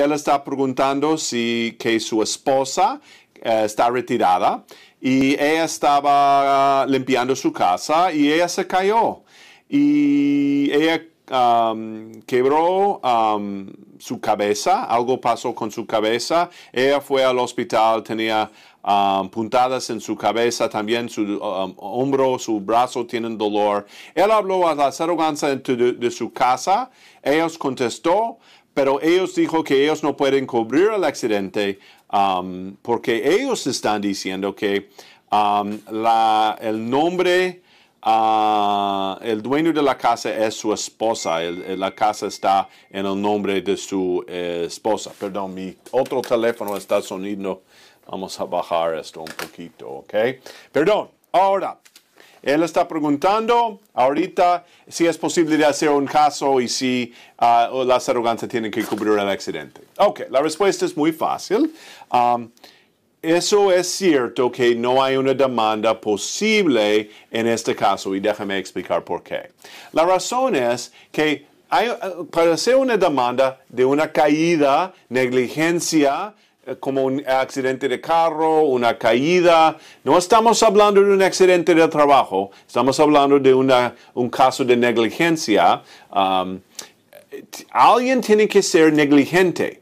Él está preguntando si que su esposa eh, está retirada y ella estaba ah, limpiando su casa y ella se cayó y ella quebró su cabeza, algo pasó con su cabeza, ella fue al hospital, tenía puntadas en su cabeza, también su hombro, su brazo tienen dolor. Él habló a las arrogancias de, su casa, ellos contestó, pero ellos dijo que ellos no pueden cubrir el accidente um, porque ellos están diciendo que um, el nombre, uh, el dueño de la casa es su esposa, la casa está en el nombre de su eh, esposa. Perdón, mi otro teléfono está sonando Vamos a bajar esto un poquito, ¿ok? Perdón, ahora. Él está preguntando ahorita si es posible hacer un caso y si ah, las arrogancias tienen que cubrir el accidente. Ok, la respuesta es muy fácil. Um, eso es cierto que no hay una demanda posible en este caso y déjame explicar por qué. La razón es que ah, para hacer una demanda de una caída, negligencia, eh, como un accidente de carro, una caída. No estamos hablando de un accidente de trabajo, estamos hablando de un caso de negligencia. Um, alguien tiene que ser negligente.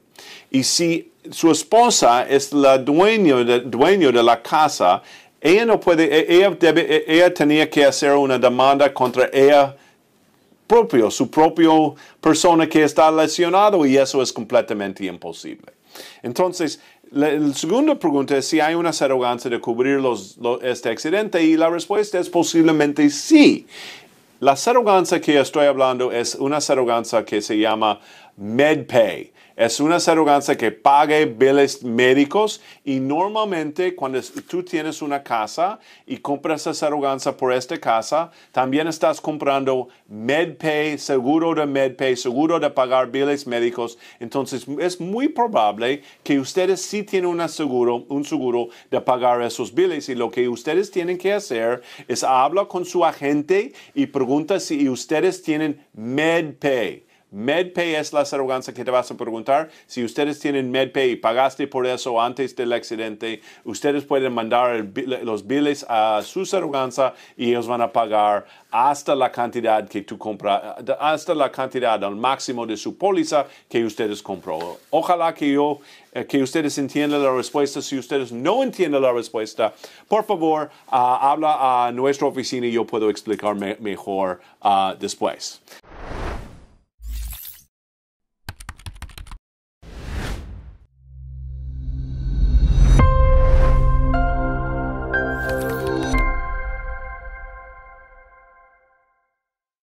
Y si su esposa es la dueño de, dueño de la casa, ella no puede, e, e, ella, tenía que hacer una demanda contra ella propio, su propia persona que está lesionado y eso es completamente imposible. Entonces, la, segunda pregunta es si hay una arrogancia de cubrir este accidente y la respuesta es posiblemente sí. La arrogancia que estoy hablando es una arrogancia que se llama MedPay. Es una aseguranza que pague billes médicos y normalmente cuando tú tienes una casa y compras esa aseguranza por esta casa, también estás comprando MedPay, seguro de MedPay, seguro de pagar billes médicos. Entonces es muy probable que ustedes sí tienen un seguro, un seguro de pagar esos billes y lo que ustedes tienen que hacer es hablar con su agente y pregunta si ustedes tienen MedPay. MedPay es la aseguranza que te vas a preguntar. Si ustedes tienen MedPay y pagaste por eso antes del accidente, ustedes pueden mandar los billetes a su aseguranza y ellos van a pagar hasta la cantidad que tú compras, hasta la cantidad al máximo de su póliza que ustedes compró. Ojalá que yo eh, que ustedes entiendan la respuesta. Si ustedes no entienden la respuesta, por favor, ah, habla a nuestra oficina y yo puedo explicar mejor ah, después.